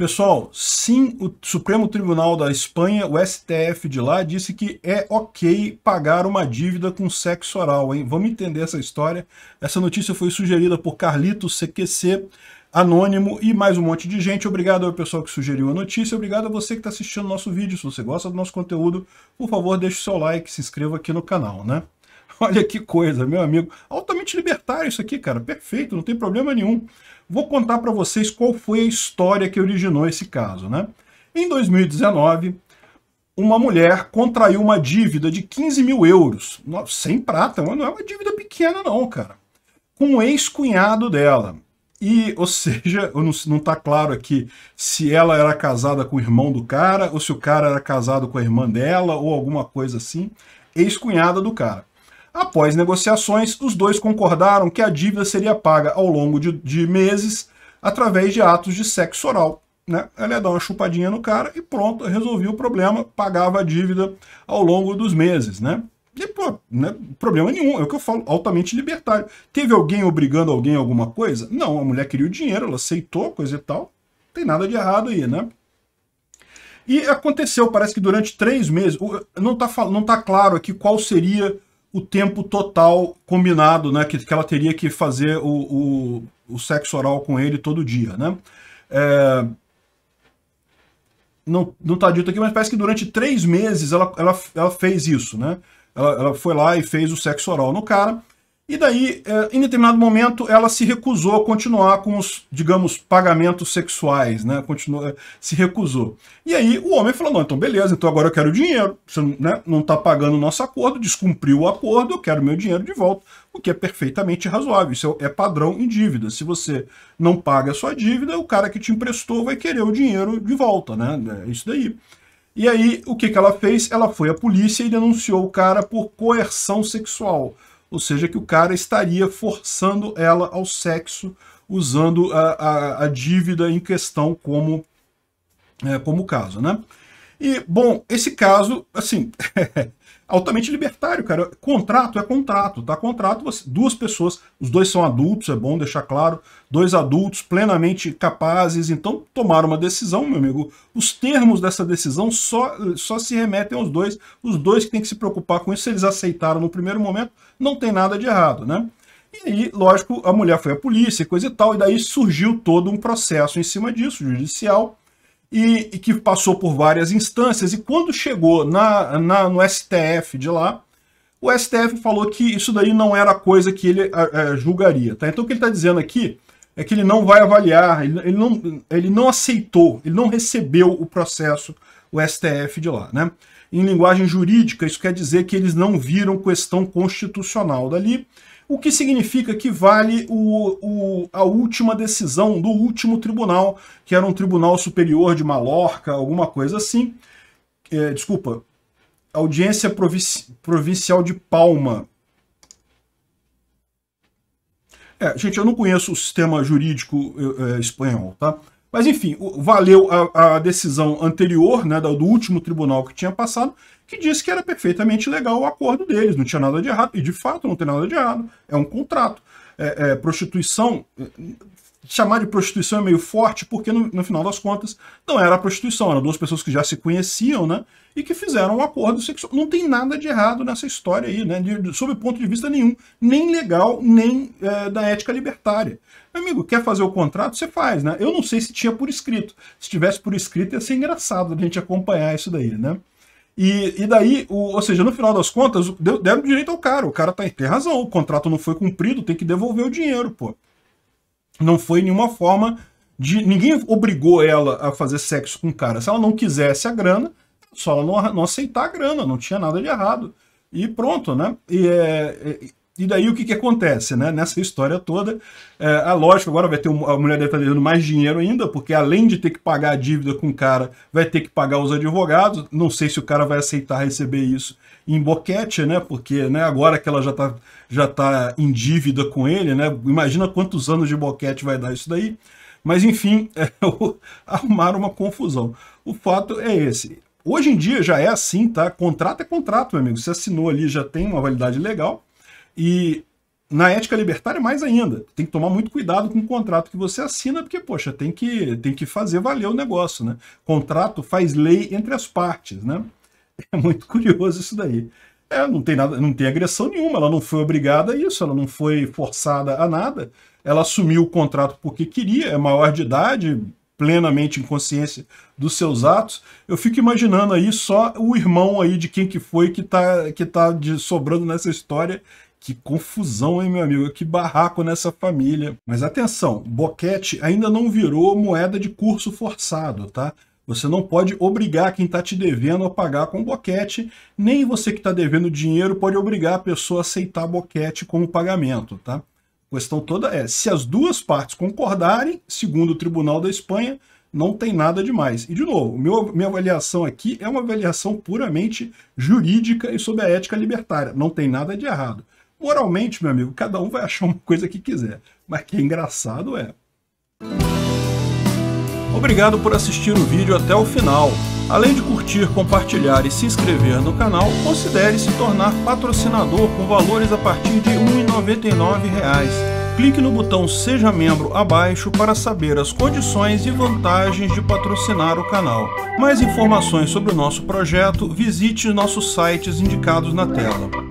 Pessoal, sim, o Supremo Tribunal da Espanha, o STF de lá, disse que é ok pagar uma dívida com sexo oral, hein? Vamos entender essa história. Essa notícia foi sugerida por Carlito CQC, Anônimo e mais um monte de gente. Obrigado ao pessoal que sugeriu a notícia, obrigado a você que está assistindo o nosso vídeo. Se você gosta do nosso conteúdo, por favor, deixe o seu like, se inscreva aqui no canal, né? Olha que coisa, meu amigo totalmente libertário isso aqui, cara. Perfeito, não tem problema nenhum. Vou contar para vocês qual foi a história que originou esse caso, né? Em 2019, uma mulher contraiu uma dívida de 15 mil euros, sem prata, não é uma dívida pequena não, cara, com um ex-cunhado dela. E, ou seja, não, está claro aqui se ela era casada com o irmão do cara, ou se o cara era casado com a irmã dela, ou alguma coisa assim, ex-cunhada do cara. Após negociações, os dois concordaram que a dívida seria paga ao longo de, de meses através de atos de sexo oral. Né? Ela ia dar uma chupadinha no cara e pronto, resolvia o problema, pagava a dívida ao longo dos meses. Né? E, pô, né, problema nenhum, é o que eu falo, altamente libertário. Teve alguém obrigando alguém a alguma coisa? Não, a mulher queria o dinheiro, ela aceitou, coisa e tal. Não tem nada de errado aí, né? E aconteceu, parece que durante três meses, não está não tá claro aqui qual seria o tempo total combinado, né? Que, que ela teria que fazer o, o, o sexo oral com ele todo dia, né? É, não, não tá dito aqui, mas parece que durante três meses ela, ela, ela fez isso, né? Ela, ela foi lá e fez o sexo oral no cara. E daí, é, em determinado momento, ela se recusou a continuar com os, digamos, pagamentos sexuais, né? Continua, é, se recusou. E aí o homem falou, não, então beleza, então agora eu quero dinheiro. Você né, não está pagando o nosso acordo, descumpriu o acordo, eu quero meu dinheiro de volta. O que é perfeitamente razoável, isso é, é padrão em dívida. Se você não paga a sua dívida, o cara que te emprestou vai querer o dinheiro de volta, né? É isso daí. E aí, o que, que ela fez? Ela foi à polícia e denunciou o cara por coerção sexual ou seja, que o cara estaria forçando ela ao sexo usando a, a, a dívida em questão como, é, como caso, né? E, bom, esse caso, assim, altamente libertário, cara. Contrato é contrato, tá? Contrato, você, duas pessoas, os dois são adultos, é bom deixar claro, dois adultos plenamente capazes, então tomaram uma decisão, meu amigo. Os termos dessa decisão só, só se remetem aos dois, os dois que têm que se preocupar com isso, se eles aceitaram no primeiro momento, não tem nada de errado, né? E aí, lógico, a mulher foi à polícia, coisa e tal, e daí surgiu todo um processo em cima disso, judicial, e, e, que passou por várias instâncias. E quando chegou na, na, no STF de lá, o STF falou que isso daí não era coisa que ele é, julgaria. Tá? Então o que ele está dizendo aqui é que ele não vai avaliar, ele, ele, não, ele não aceitou, ele não recebeu o processo, o STF de lá. Né? Em linguagem jurídica, isso quer dizer que eles não viram questão constitucional dali o que significa que vale o, o, a última decisão do último tribunal, que era um tribunal superior de Mallorca, alguma coisa assim. É, desculpa, audiência provinci, provincial de Palma. É, gente, eu não conheço o sistema jurídico é, espanhol, tá? Mas enfim, valeu a, a decisão anterior, né, do último tribunal que tinha passado, que disse que era perfeitamente legal o acordo deles, não tinha nada de errado, e de fato não tem nada de errado, é um contrato. É, é, prostituição chamar de prostituição é meio forte, porque no, no, final das contas não era prostituição, eram duas pessoas que já se conheciam, né? E que fizeram um acordo sexual. Não tem nada de errado nessa história aí, né? De, de, sob ponto de vista nenhum, nem legal, nem é, da ética libertária. Meu amigo, quer fazer o contrato? Você faz, né? Eu não sei se tinha por escrito. Se tivesse por escrito, ia ser engraçado a gente acompanhar isso daí, né? E, e daí, o, ou seja, no final das contas, deram direito ao cara. O cara tá, tem razão, o contrato não foi cumprido, tem que devolver o dinheiro, pô. Não foi nenhuma forma de. Ninguém obrigou ela a fazer sexo com o cara. Se ela não quisesse a grana, só ela não, não aceitar a grana, não tinha nada de errado. E pronto, né? E, é, é e daí o que, que acontece, né? Nessa história toda, é, a lógica agora vai ter a mulher deve estar tá devendo mais dinheiro ainda, porque além de ter que pagar a dívida com o cara, vai ter que pagar os advogados. Não sei se o cara vai aceitar receber isso em boquete, né? Porque né, agora que ela já está já tá em dívida com ele, né? Imagina quantos anos de boquete vai dar isso daí. Mas enfim, é, arrumaram uma confusão. O fato é esse. Hoje em dia já é assim, tá? Contrato é contrato, meu amigo. Você assinou ali, já tem uma validade legal. E na ética libertária, mais ainda. Tem que tomar muito cuidado com o contrato que você assina, porque, poxa, tem que, tem que fazer valer o negócio, né? Contrato faz lei entre as partes, né? É muito curioso isso daí. É, não tem nada, não tem agressão nenhuma, ela não foi obrigada a isso, ela não foi forçada a nada. Ela assumiu o contrato porque queria, é maior de idade, plenamente em consciência dos seus atos. Eu fico imaginando aí só o irmão aí de quem que foi que tá, que tá de, sobrando nessa história que confusão, hein, meu amigo? Que barraco nessa família. Mas atenção, boquete ainda não virou moeda de curso forçado, tá? Você não pode obrigar quem está te devendo a pagar com boquete, nem você que está devendo dinheiro pode obrigar a pessoa a aceitar boquete como pagamento, tá? A questão toda é, se as duas partes concordarem, segundo o Tribunal da Espanha, não tem nada demais. E, de novo, meu, minha avaliação aqui é uma avaliação puramente jurídica e sobre a ética libertária. Não tem nada de errado. Oralmente, meu amigo, cada um vai achar uma coisa que quiser, mas que é engraçado é. Obrigado por assistir o vídeo até o final. Além de curtir, compartilhar e se inscrever no canal, considere se tornar patrocinador com valores a partir de R$ 1,99. Clique no botão Seja Membro abaixo para saber as condições e vantagens de patrocinar o canal. Mais informações sobre o nosso projeto, visite nossos sites indicados na tela.